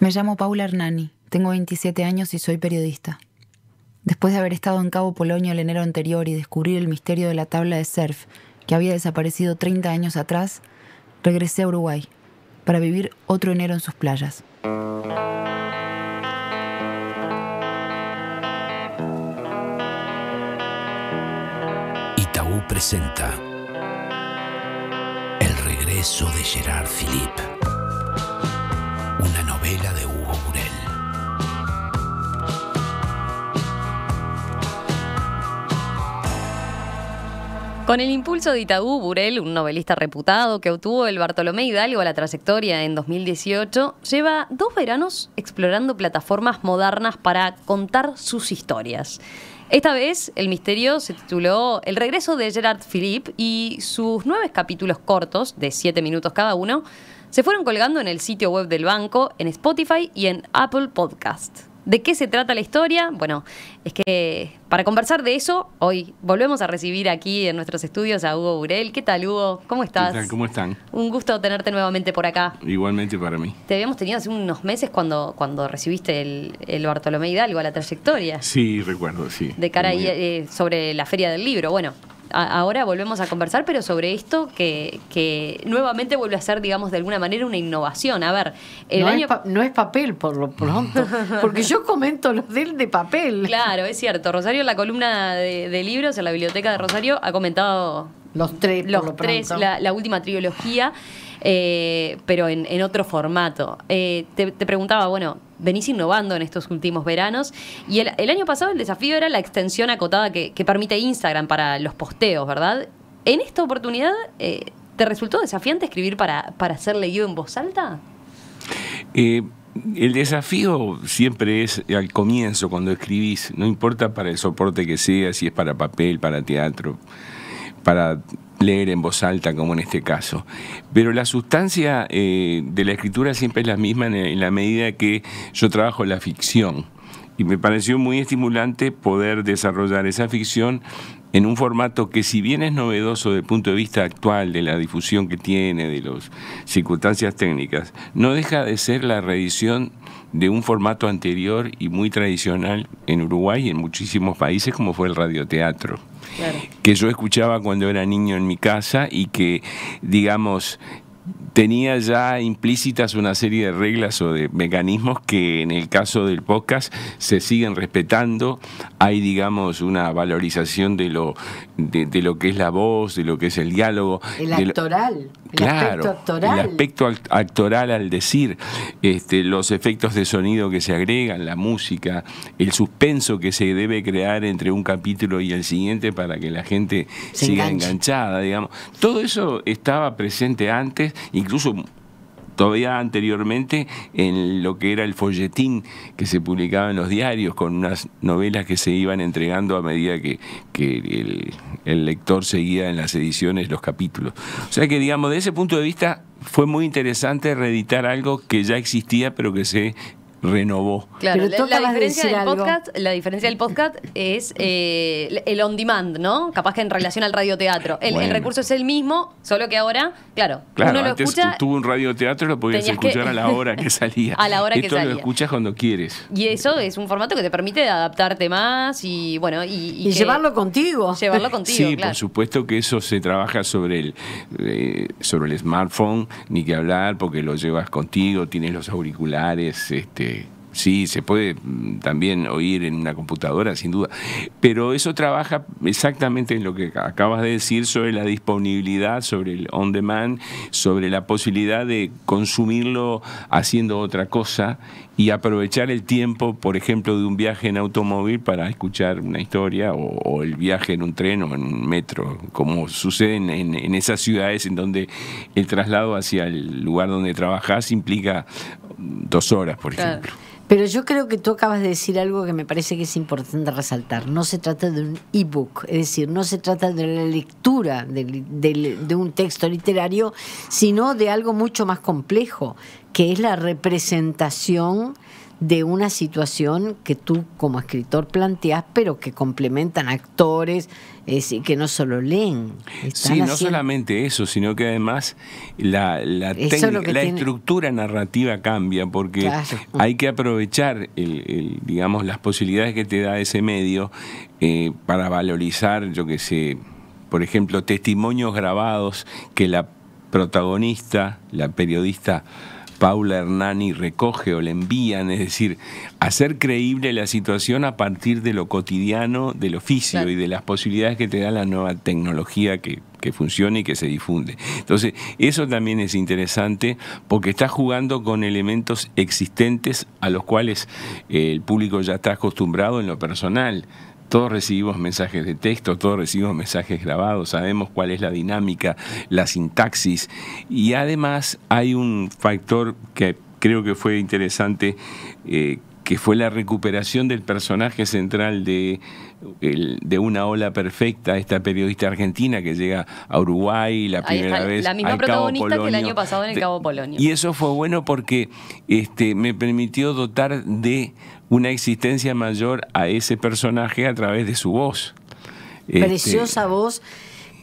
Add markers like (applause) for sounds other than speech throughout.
Me llamo Paula Hernani, tengo 27 años y soy periodista. Después de haber estado en Cabo Polonio el enero anterior y descubrir el misterio de la tabla de surf, que había desaparecido 30 años atrás, regresé a Uruguay para vivir otro enero en sus playas. Itaú presenta El regreso de Gerard Philippe de Hugo Con el impulso de Itaú Burel, un novelista reputado que obtuvo el Bartolomé Hidalgo a la trayectoria en 2018, lleva dos veranos explorando plataformas modernas para contar sus historias. Esta vez el misterio se tituló El regreso de Gerard Philippe y sus nueve capítulos cortos, de siete minutos cada uno, se fueron colgando en el sitio web del banco, en Spotify y en Apple Podcast. ¿De qué se trata la historia? Bueno, es que para conversar de eso, hoy volvemos a recibir aquí en nuestros estudios a Hugo Burel. ¿Qué tal, Hugo? ¿Cómo estás? ¿Cómo están? Un gusto tenerte nuevamente por acá. Igualmente para mí. Te habíamos tenido hace unos meses cuando, cuando recibiste el, el Bartolomé Hidalgo a la trayectoria. Sí, recuerdo, sí. De cara a, eh, sobre la Feria del Libro. Bueno, ahora volvemos a conversar, pero sobre esto que, nuevamente vuelve a ser, digamos, de alguna manera una innovación. A ver, el no año... Es no es papel, por lo pronto, (laughs) porque yo comento los del de papel. Claro, es cierto. Rosario, en la columna de, libros en la biblioteca de Rosario, ha comentado los tres, los tres la, última trilogía, eh, pero en, otro formato. Eh, te preguntaba, bueno, venís innovando en estos últimos veranos. Y el, año pasado el desafío era la extensión acotada que, permite Instagram para los posteos, ¿verdad? En esta oportunidad, eh, ¿te resultó desafiante escribir para, para ser leído en voz alta? Eh, el desafío siempre es al comienzo, cuando escribís, no importa para el soporte que sea, si es para papel, para teatro, para leer en voz alta, como en este caso. Pero la sustancia eh, de la escritura siempre es la misma en, la medida que yo trabajo la ficción. Y me pareció muy estimulante poder desarrollar esa ficción en un formato que si bien es novedoso desde el punto de vista actual de la difusión que tiene, de las circunstancias técnicas, no deja de ser la reedición de un formato anterior y muy tradicional en Uruguay y en muchísimos países como fue el radioteatro que yo escuchaba cuando era niño en mi casa y que, digamos, tenía ya implícitas una serie de reglas o de mecanismos que en el caso del podcast se siguen respetando. Hay, digamos, una valorización de lo, de lo que es la voz, de lo que es el diálogo. El actoral claro, aspecto actoral. el aspecto actoral al decir, este, los efectos de sonido que se agregan, la música, el suspenso que se debe crear entre un capítulo y el siguiente para que la gente siga enganchada, digamos. Todo eso estaba presente antes, incluso todavía anteriormente en lo que era el folletín que se publicaba en los diarios, con unas novelas que se iban entregando a medida que, el, el lector seguía en las ediciones los capítulos. O sea que, digamos, de ese punto de vista fue muy interesante reeditar algo que ya existía pero que se renovó. Claro, la, diferencia del podcast, la, diferencia del podcast, es eh, el on demand, ¿no? Capaz que en relación al radioteatro. El, recurso es el mismo, solo que ahora, claro, claro uno lo tuvo un radioteatro lo podías escuchar a la (laughs) hora que salía. a la hora que salía. lo escuchas cuando quieres. Y eso es un formato que te permite adaptarte más y bueno, y, llevarlo contigo. Llevarlo (laughs) contigo. Sí, por supuesto que eso se trabaja sobre el eh, sobre el smartphone, ni que hablar, porque lo llevas contigo, tienes los auriculares, este Sí, se puede mm, también oír en una computadora, sin duda. Pero eso trabaja exactamente en lo que acabas de decir sobre la disponibilidad, sobre el on demand, sobre la posibilidad de consumirlo haciendo otra cosa y aprovechar el tiempo, por ejemplo, de un viaje en automóvil para escuchar una historia o, el viaje en un tren o en un metro, como sucede en, esas ciudades en donde el traslado hacia el lugar donde trabajas implica mm, dos horas, por ejemplo. Pero yo creo que tú acabas de decir algo que me parece que es importante resaltar. No se trata de un ebook, es decir, no se trata de la lectura de, de un texto literario, sino de algo mucho más complejo, que es la representación de una situación que tú como escritor planteas, pero que complementan actores eh, que no solo leen. Sí, no solamente eso, sino que además la, la, estructura narrativa cambia, porque hay que aprovechar digamos, las posibilidades que te da ese medio eh, para valorizar, yo qué sé, por ejemplo, testimonios grabados que la protagonista, la periodista Paula Hernani recoge o le envían, es decir, hacer creíble la situación a partir de lo cotidiano, del oficio y de las posibilidades que te da la nueva tecnología que, que funciona y que se difunde. Entonces, eso también es interesante porque está jugando con elementos existentes a los cuales el público ya está acostumbrado en lo personal. Todos recibimos mensajes de texto, todos recibimos mensajes grabados, sabemos cuál es la dinámica, la sintaxis y además hay un factor que creo que fue interesante. Eh, que fue la recuperación del personaje central de, Una Ola Perfecta, esta periodista argentina que llega a Uruguay la primera vez. La misma protagonista que el año pasado en el Cabo Polonio. Y eso fue bueno porque este, me permitió dotar de una existencia mayor a ese personaje a través de su voz. Este, Preciosa voz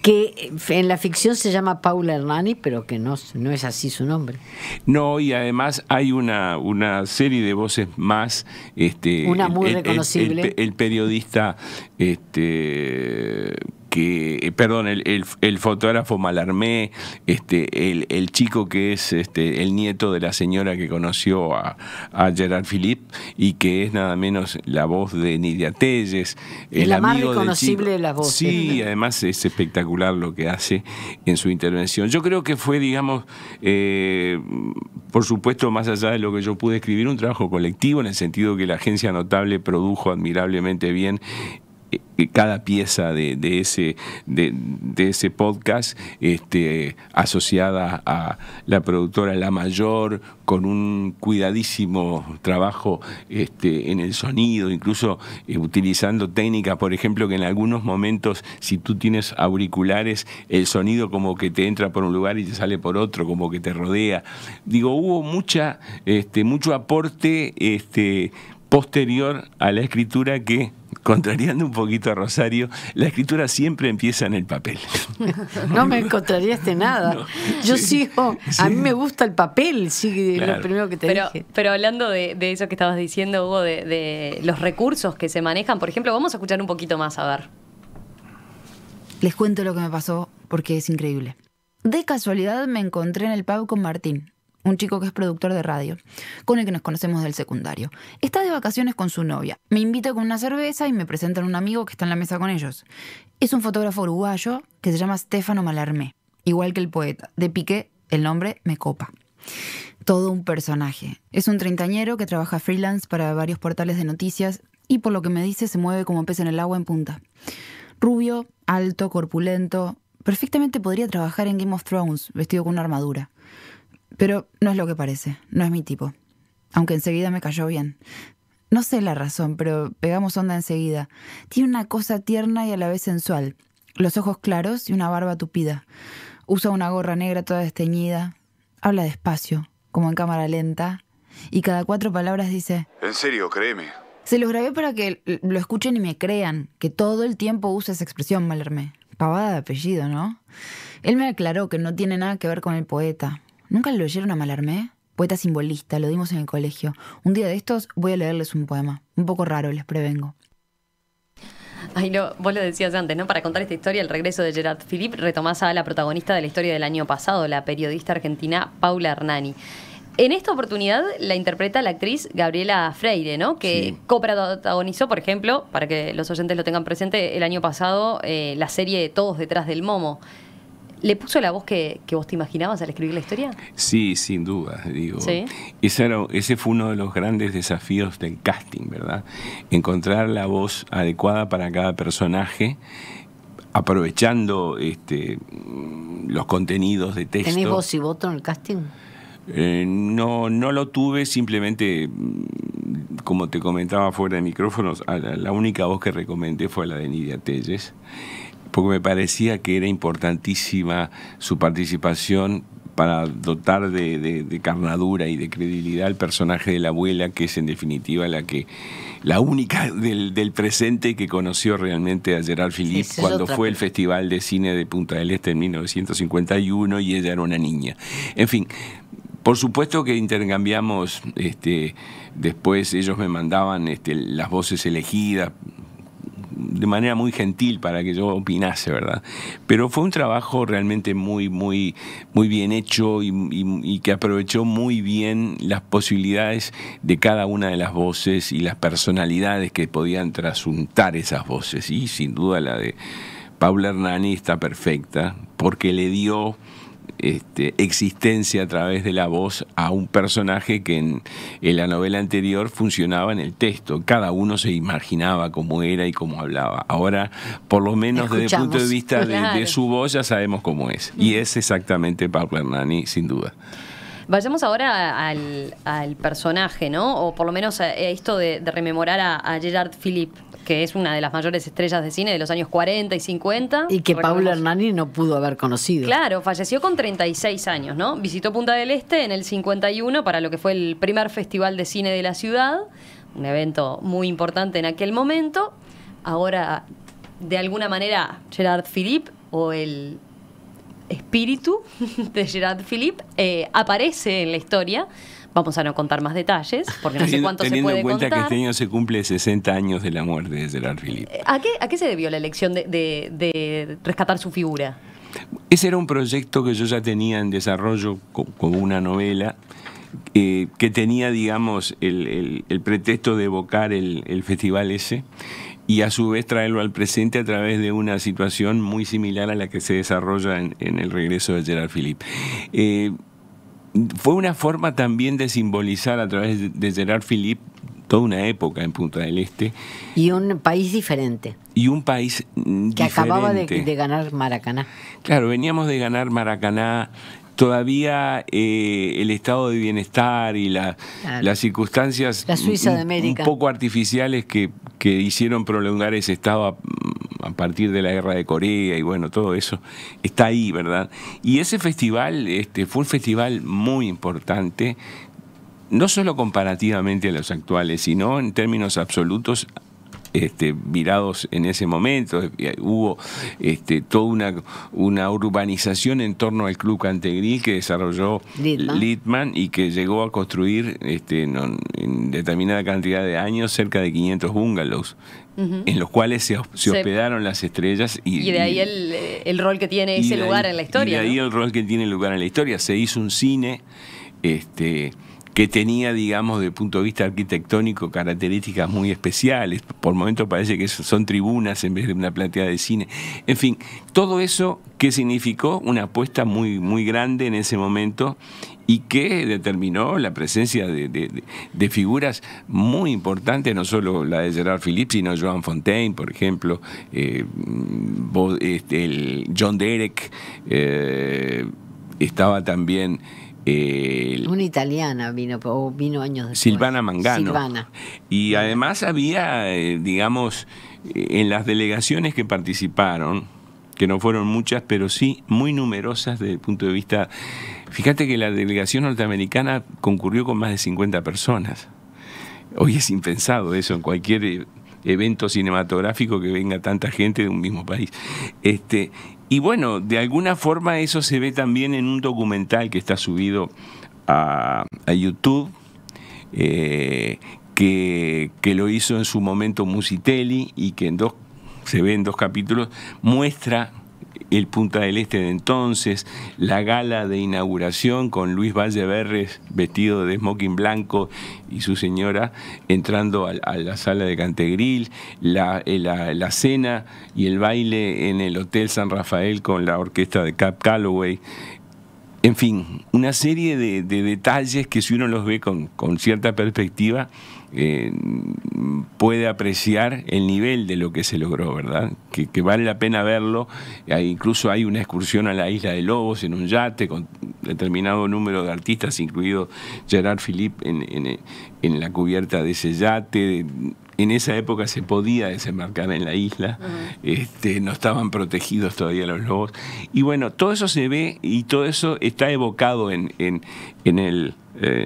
que en la ficción se llama Paula Hernani, pero que no, no es así su nombre. No, y además hay una, una serie de voces más. Este, una muy reconocible. El, periodista este, eh, perdón, el, fotógrafo Malarmé, este, el, chico que es este, el nieto de la señora que conoció a, Gerard Philippe y que es nada menos la voz de Nidia Telles. El la amigo más reconocible de la voz. Sí, además es espectacular lo que hace en su intervención. Yo creo que fue, digamos, eh, por supuesto, más allá de lo que yo pude escribir, un trabajo colectivo en el sentido que la agencia notable produjo admirablemente bien cada pieza de, ese, de, ese podcast este, asociada a la productora La Mayor, con un cuidadísimo trabajo este, en el sonido, incluso eh, utilizando técnicas, por ejemplo, que en algunos momentos, si tú tienes auriculares, el sonido como que te entra por un lugar y te sale por otro, como que te rodea. Digo, hubo mucha, este, mucho aporte este, posterior a la escritura que contrariando un poquito a Rosario, la escritura siempre empieza en el papel. (laughs) no me contrariaste nada. Yo sí, sigo, a mí me gusta el papel, sí, lo primero que te pero, Pero hablando de, eso que estabas diciendo, Hugo, de, los recursos que se manejan, por ejemplo, vamos a escuchar un poquito más, a ver. Les cuento lo que me pasó porque es increíble. De casualidad me encontré en el pub con Martín, un chico que es productor de radio, con el que nos conocemos del secundario. Está de vacaciones con su novia. Me invita con una cerveza y me presentan a un amigo que está en la mesa con ellos. Es un fotógrafo uruguayo que se llama Stefano Malarmé, igual que el poeta. De Piqué, el nombre me copa. Todo un personaje. Es un treintañero que trabaja freelance para varios portales de noticias y por lo que me dice se mueve como pez en el agua en punta. Rubio, alto, corpulento, perfectamente podría trabajar en Game of Thrones, vestido con una armadura. Pero no es lo que parece, no es mi tipo. Aunque enseguida me cayó bien. No sé la razón, pero pegamos onda enseguida. Tiene una cosa tierna y a la vez sensual. Los ojos claros y una barba tupida. Usa una gorra negra toda desteñida. Habla despacio, como en cámara lenta. Y cada cuatro palabras dice... En serio, créeme. Se los grabé para que lo escuchen y me crean, que todo el tiempo usa esa expresión, malerme, Pavada de apellido, ¿no? Él me aclaró que no tiene nada que ver con el poeta. ¿Nunca lo oyeron a Malarmé? Poeta simbolista, lo dimos en el colegio. Un día de estos voy a leerles un poema. Un poco raro, les prevengo. Ay, no, vos lo decías antes, ¿no? Para contar esta historia, el regreso de Gerard Philippe retomás a la protagonista de la historia del año pasado, la periodista argentina Paula Hernani. En esta oportunidad la interpreta la actriz Gabriela Freire, ¿no? Que coprotagonizó, por ejemplo, para que los oyentes lo tengan presente, el año pasado eh, la serie Todos detrás del Momo. ¿Le puso la voz que, vos te imaginabas al escribir la historia? Sí, sin duda. Digo, ¿Sí? ese, fue uno de los grandes desafíos del casting, ¿verdad? Encontrar la voz adecuada para cada personaje, aprovechando este, los contenidos de texto. ¿Tenés voz y voto en el casting? Eh, no, no lo tuve, simplemente, como te comentaba fuera de micrófonos, la, la única voz que recomendé fue la de Nidia Telles porque me parecía que era importantísima su participación para dotar de, carnadura y de credibilidad al personaje de la abuela, que es en definitiva la que la única del, presente que conoció realmente a Gerard Philippe cuando fue el Festival de Cine de Punta del Este en 1951 y ella era una niña. En fin, por supuesto que intercambiamos, este, después ellos me mandaban este, las voces elegidas de manera muy gentil para que yo opinase, ¿verdad? Pero fue un trabajo realmente muy, muy, muy bien hecho y, que aprovechó muy bien las posibilidades de cada una de las voces y las personalidades que podían trasuntar esas voces. Y sin duda la de Paula Hernani está perfecta porque le dio este, existencia a través de la voz a un personaje que en, la novela anterior funcionaba en el texto. Cada uno se imaginaba cómo era y cómo hablaba. Ahora, por lo menos desde el punto de vista de, su voz, ya sabemos cómo es. Y es exactamente Pablo Hernani, sin duda. Vayamos ahora al, personaje, ¿no? O por lo menos a, esto de, rememorar a, a Gerard Philippe que es una de las mayores estrellas de cine de los años 40 y 50. Y que Paula Hernani no pudo haber conocido. Claro, falleció con 36 años, ¿no? Visitó Punta del Este en el 51 para lo que fue el primer festival de cine de la ciudad, un evento muy importante en aquel momento. Ahora, de alguna manera, Gerard Philippe o el espíritu (laughs) de Gerard Philippe eh, aparece en la historia Vamos a no contar más detalles, porque no sé cuánto se puede contar. Teniendo en cuenta que este año se cumple 60 años de la muerte de Gerard Philippe. Eh, ¿A qué, se debió la elección de, rescatar su figura? Ese era un proyecto que yo ya tenía en desarrollo como una novela, eh, que tenía, digamos, el, pretexto de evocar el, festival ese y a su vez traerlo al presente a través de una situación muy similar a la que se desarrolla en, el regreso de Gerard Philippe. Eh, fue una forma también de simbolizar a través de Gerard Philippe toda una época en Punta del Este. Y un país diferente. Y un país mm, que acababa de, ganar Maracaná. Claro, veníamos de ganar Maracaná, todavía eh, el estado de bienestar y las circunstancias un poco artificiales que, hicieron prolongar ese estado a, partir de la guerra de Corea y bueno, todo eso está ahí, ¿verdad? Y ese festival este, fue un festival muy importante, no solo comparativamente a los actuales, sino en términos absolutos este, en ese momento. Eh, hubo este, toda una, urbanización en torno al Club Cantegrí que desarrolló Litman, y que llegó a construir este, en, determinada cantidad de años cerca de 500 bungalows. en los cuales se, hospedaron las estrellas. Y, de ahí eh, el, rol que tiene ese lugar en la historia. Y de ahí el rol que tiene lugar en la historia. Se hizo un cine, este, que tenía, digamos, de punto de vista arquitectónico, características muy especiales. Por momento parece que son tribunas en vez de una platea de cine. En fin, todo eso que significó una apuesta muy, muy grande en ese momento y que determinó la presencia de, figuras muy importantes, no solo la de Gerard Philippe, sino Joan Fontaine, por ejemplo, eh, este, John Derek, eh, estaba también... Una italiana vino, vino años después. Silvana Mangano. Y además había, eh, digamos, eh, en las delegaciones que participaron, que no fueron muchas, pero sí muy numerosas desde el punto de vista... Fíjate que la delegación norteamericana concurrió con más de 50 personas. Hoy es impensado eso en cualquier eh, evento cinematográfico que venga tanta gente de un mismo país. Este, y bueno, de alguna forma eso se ve también en un documental que está subido a, YouTube, eh, que, lo hizo en su momento Musiteli y que en dos, se ve en dos capítulos, muestra el Punta del Este de entonces, la gala de inauguración con Luis Valleverres vestido de smoking blanco y su señora entrando a, la sala de Cantegril, eh, la, cena y el baile en el Hotel San Rafael con la orquesta de Cap Calloway. En fin, una serie de, detalles que si uno los ve con cierta perspectiva, eh, puede apreciar el nivel de lo que se logró, ¿verdad? Que, vale la pena verlo. Eh, incluso hay una excursión a la isla de Lobos en un yate con determinado número de artistas, incluido Gerard Philippe en, la cubierta de ese yate en esa época se podía desembarcar en la isla, este, no estaban protegidos todavía los lobos. Y bueno, todo eso se ve y todo eso está evocado en, el, eh,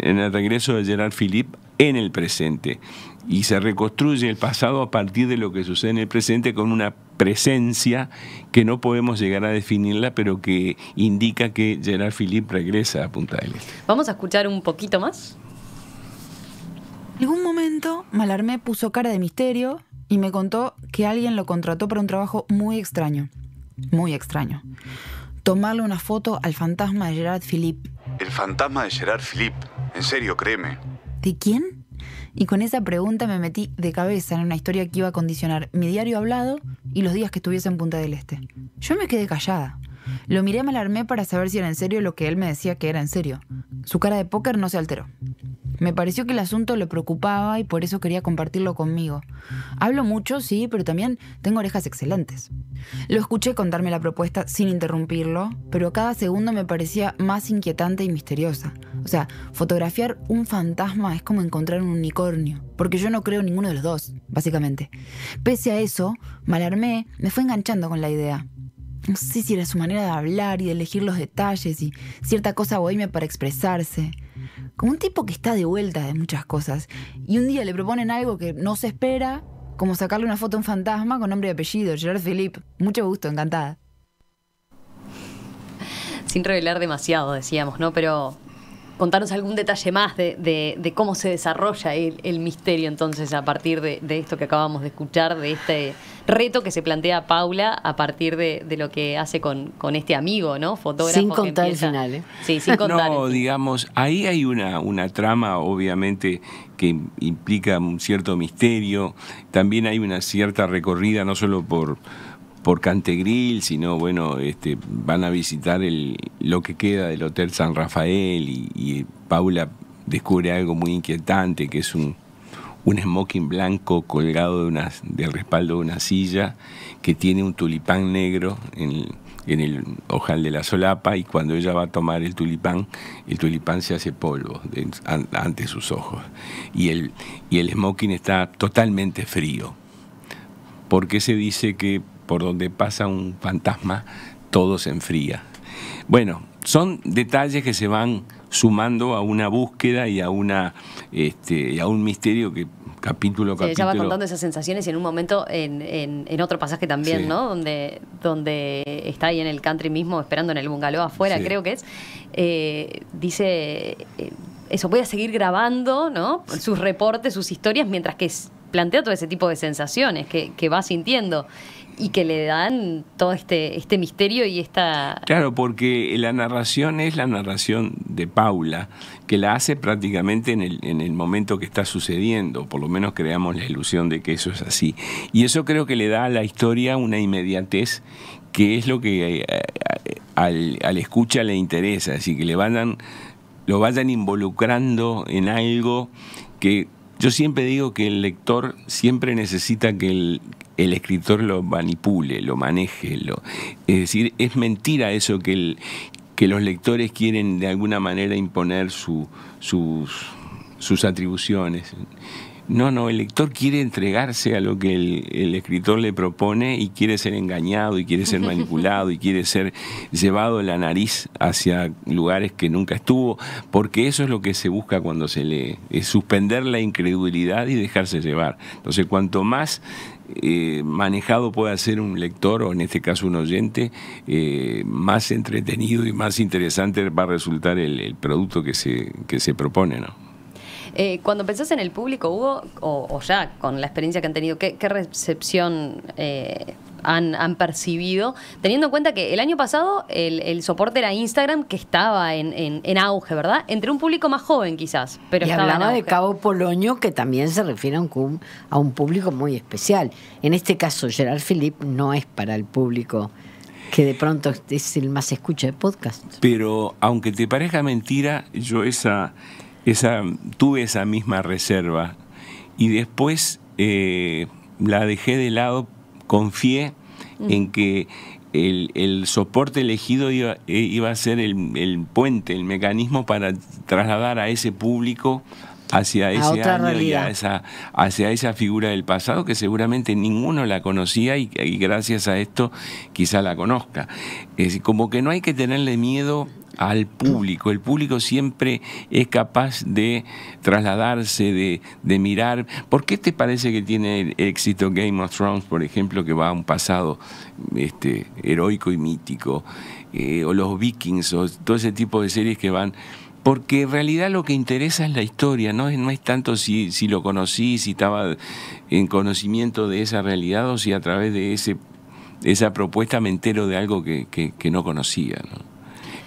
en el regreso de Gerard Philippe en el presente. Y se reconstruye el pasado a partir de lo que sucede en el presente con una presencia que no podemos llegar a definirla, pero que indica que Gerard Philippe regresa a Punta del Este. Vamos a escuchar un poquito más. En algún momento, Malarmé puso cara de misterio y me contó que alguien lo contrató para un trabajo muy extraño. Muy extraño. Tomarle una foto al fantasma de Gerard Philippe. El fantasma de Gerard Philippe. En serio, créeme. ¿De quién? Y con esa pregunta me metí de cabeza en una historia que iba a condicionar mi diario hablado y los días que estuviese en Punta del Este. Yo me quedé callada. Lo miré, me alarmé para saber si era en serio lo que él me decía que era en serio. Su cara de póker no se alteró. Me pareció que el asunto le preocupaba y por eso quería compartirlo conmigo. Hablo mucho, sí, pero también tengo orejas excelentes. Lo escuché contarme la propuesta sin interrumpirlo, pero cada segundo me parecía más inquietante y misteriosa. O sea, fotografiar un fantasma es como encontrar un unicornio, porque yo no creo en ninguno de los dos, básicamente. Pese a eso, Malarmé me fue enganchando con la idea. No sé si era su manera de hablar y de elegir los detalles y cierta cosa bohemia para expresarse. Como un tipo que está de vuelta de muchas cosas y un día le proponen algo que no se espera, como sacarle una foto a un fantasma con nombre y apellido, Gerard Philippe. Mucho gusto, encantada. Sin revelar demasiado, decíamos, ¿no? Pero contarnos algún detalle más de, cómo se desarrolla el, misterio entonces a partir de, esto que acabamos de escuchar, de este reto que se plantea Paula a partir de, lo que hace con, con, este amigo, ¿no? Fotógrafo. Sin contar el final, ¿eh? Sí, sin contar. No, digamos, ahí hay una, una trama, obviamente, que implica un cierto misterio. También hay una cierta recorrida, no solo por por Cantegril, sino bueno, este, van a visitar el, lo que queda del Hotel San Rafael y, Paula descubre algo muy inquietante, que es un, un smoking blanco colgado de del respaldo de una silla que tiene un tulipán negro en, el ojal de la solapa y cuando ella va a tomar el tulipán, el tulipán se hace polvo ante sus ojos. Y el, y el smoking está totalmente frío, porque se dice que por donde pasa un fantasma, todo se enfría. Bueno, son detalles que se van sumando a una búsqueda y a, una, este, a un misterio que capítulo capítulo. ella va contando esas sensaciones y en un momento en, otro pasaje también, ¿no? Donde, donde está ahí en el country mismo, esperando en el bungalow afuera, creo que es. Eh, dice eh, eso, voy a seguir grabando, ¿no? Sus reportes, sus historias, mientras que plantea todo ese tipo de sensaciones que, que va sintiendo y que le dan todo este, este misterio y esta... Claro, porque la narración es la narración de Paula, que la hace prácticamente en el, momento que está sucediendo, por lo menos creamos la ilusión de que eso es así. Y eso creo que le da a la historia una inmediatez que es lo que eh, eh, al, al escucha le interesa, así que le vayan, lo vayan involucrando en algo que yo siempre digo que el lector siempre necesita que el, el escritor lo manipule, lo maneje. Lo, es decir, es mentira eso que, que los lectores quieren de alguna manera imponer sus, sus atribuciones. No, no, el lector quiere entregarse a lo que el, el, escritor le propone y quiere ser engañado y quiere ser manipulado y quiere ser llevado la nariz hacia lugares que nunca estuvo, porque eso es lo que se busca cuando se lee, es suspender la incredulidad y dejarse llevar. Entonces, cuanto más eh, manejado puede ser un lector o en este caso un oyente, eh, más entretenido y más interesante va a resultar el, producto que se, que se propone, ¿no? Eh, cuando pensás en el público, Hugo, o, ya con la experiencia que han tenido, ¿qué, recepción han, percibido, teniendo en cuenta que el año pasado el, soporte era Instagram, que estaba en, en, auge, ¿verdad? Entre un público más joven quizás, pero y de Cabo Poloño que también se refiere a un, público muy especial. En este caso, Gerard Philip no es para el público que de pronto es el más escucha de podcast. Pero aunque te parezca mentira, yo esa, esa tuve esa misma reserva y después eh, la dejé de lado confié en que el, soporte elegido iba, eh, iba a ser el, el, puente, el mecanismo para trasladar a ese público hacia ese esa, hacia esa figura del pasado que seguramente ninguno la conocía y, gracias a esto quizá la conozca. Es como que no hay que tenerle miedo al público. El público siempre es capaz de trasladarse, de, mirar. ¿Por qué te parece que tiene éxito Game of Thrones, por ejemplo, que va a un pasado este, heroico y mítico? Eh, o los vikings, o todo ese tipo de series que van porque en realidad lo que interesa es la historia, no, es tanto si, si, lo conocí, si estaba en conocimiento de esa realidad o si a través de ese, esa propuesta me entero de algo que, que no conocía. ¿no?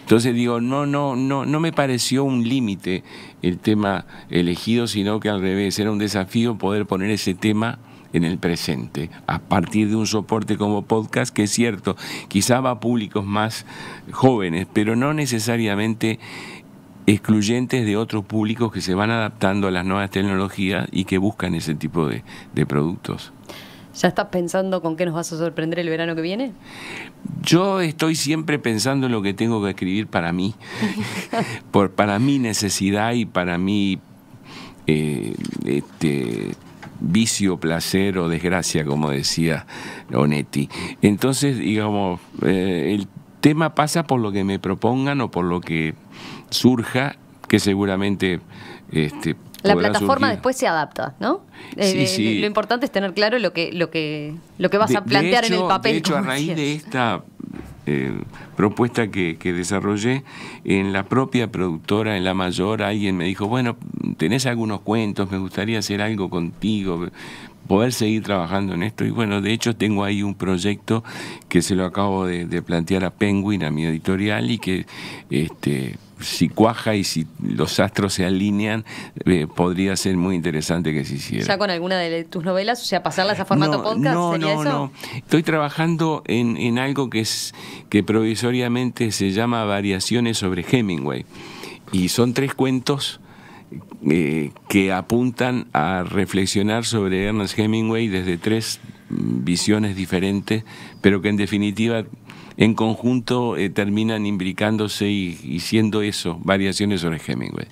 Entonces digo, no, no, no, no me pareció un límite el tema elegido, sino que al revés, era un desafío poder poner ese tema en el presente, a partir de un soporte como podcast, que es cierto, quizá va a públicos más jóvenes, pero no necesariamente excluyentes de otros públicos que se van adaptando a las nuevas tecnologías y que buscan ese tipo de, de productos. ¿Ya estás pensando con qué nos vas a sorprender el verano que viene? Yo estoy siempre pensando en lo que tengo que escribir para mí, (laughs) por, para mi necesidad y para mi eh, este, vicio, placer o desgracia, como decía Onetti. Entonces, digamos, eh, el tema pasa por lo que me propongan o por lo que surja, que seguramente este, la plataforma después se adapta, ¿no? Eh, sí, Lo importante es tener claro lo que, lo que, lo que vas a plantear en el papel. De hecho, a raíz de esta eh, propuesta que, desarrollé, en la propia productora, en la mayor, alguien me dijo, bueno, tenés algunos cuentos, me gustaría hacer algo contigo, poder seguir trabajando en esto. Y bueno, de hecho tengo ahí un proyecto que se lo acabo de, de plantear a Penguin, a mi editorial, y que este, si cuaja y si los astros se alinean, eh, podría ser muy interesante que se hiciera. ¿Ya con alguna de tus novelas? O sea, pasarlas a formato podcast, no, no, No, Estoy trabajando en, en, algo que, es, que provisoriamente se llama Variaciones sobre Hemingway. Y son tres cuentos eh, que apuntan a reflexionar sobre Ernest Hemingway desde tres mm, visiones diferentes, pero que en definitiva en conjunto eh, terminan imbricándose y, siendo eso, variaciones sobre Hemingway.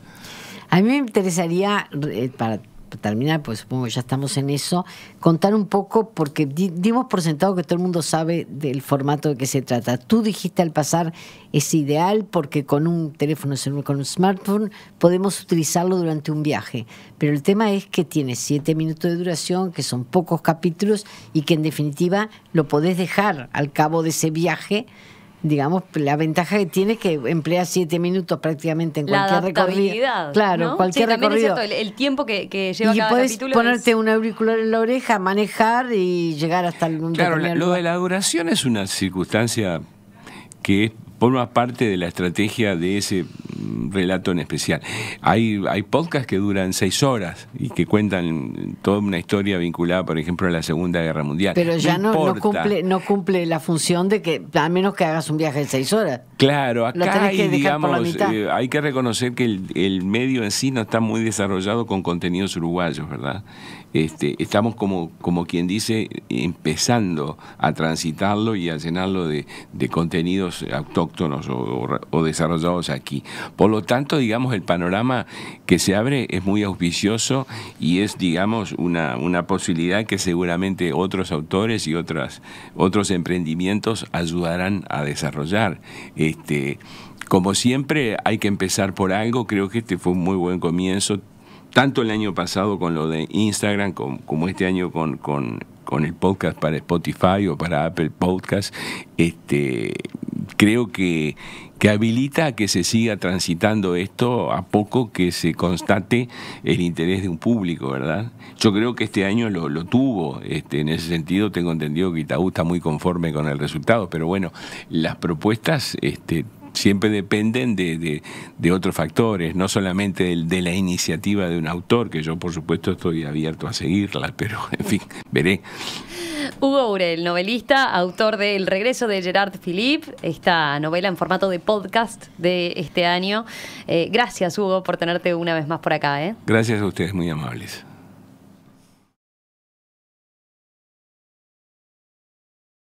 A mí me interesaría, eh, para terminar, pues supongo que ya estamos en eso, contar un poco, porque dimos por sentado que todo el mundo sabe del formato de que se trata. Tú dijiste al pasar, es ideal porque con un teléfono con un smartphone podemos utilizarlo durante un viaje, pero el tema es que tiene siete minutos de duración, que son pocos capítulos y que en definitiva lo podés dejar al cabo de ese viaje digamos, la ventaja que tiene es que emplea siete minutos prácticamente en cualquier recorrido. Claro, cualquier sí, recorrido. Es cierto, el, tiempo que, que lleva y ponerte un auricular en la oreja, manejar y llegar hasta el mundo. Claro, lo de la duración es una circunstancia que forma parte de la estrategia de ese relato en especial. Hay, hay podcasts que duran seis horas y que cuentan toda una historia vinculada, por ejemplo, a la Segunda Guerra Mundial. Pero ya no, cumple, no cumple la función de que, a menos que hagas un viaje de seis horas. Claro, hay, digamos, eh, hay que reconocer que el, medio en sí no está muy desarrollado con contenidos uruguayos, ¿verdad? Este, estamos como, como quien dice, empezando a transitarlo y a llenarlo de, contenidos autóctonos o, desarrollados aquí. Por lo tanto, digamos, el panorama que se abre es muy auspicioso y es, digamos, una, posibilidad que seguramente otros autores y otras, otros emprendimientos ayudarán a desarrollar. Este, como siempre, hay que empezar por algo. Creo que este fue un muy buen comienzo, tanto el año pasado con lo de Instagram como, este año con, el podcast para Spotify o para Apple Podcast. Este, creo que, habilita a que se siga transitando esto a poco que se constate el interés de un público, ¿verdad? Yo creo que este año lo, tuvo, este, en ese sentido tengo entendido que Itaú está muy conforme con el resultado, pero bueno, las propuestas este, siempre dependen de, otros factores, no solamente de, la iniciativa de un autor, que yo por supuesto estoy abierto a seguirla, pero (laughs) en fin, veré. Hugo el novelista, autor de El regreso de Gerard Philippe, esta novela en formato de podcast de este año. Eh, gracias, Hugo, por tenerte una vez más por acá. ¿eh? Gracias a ustedes, muy amables.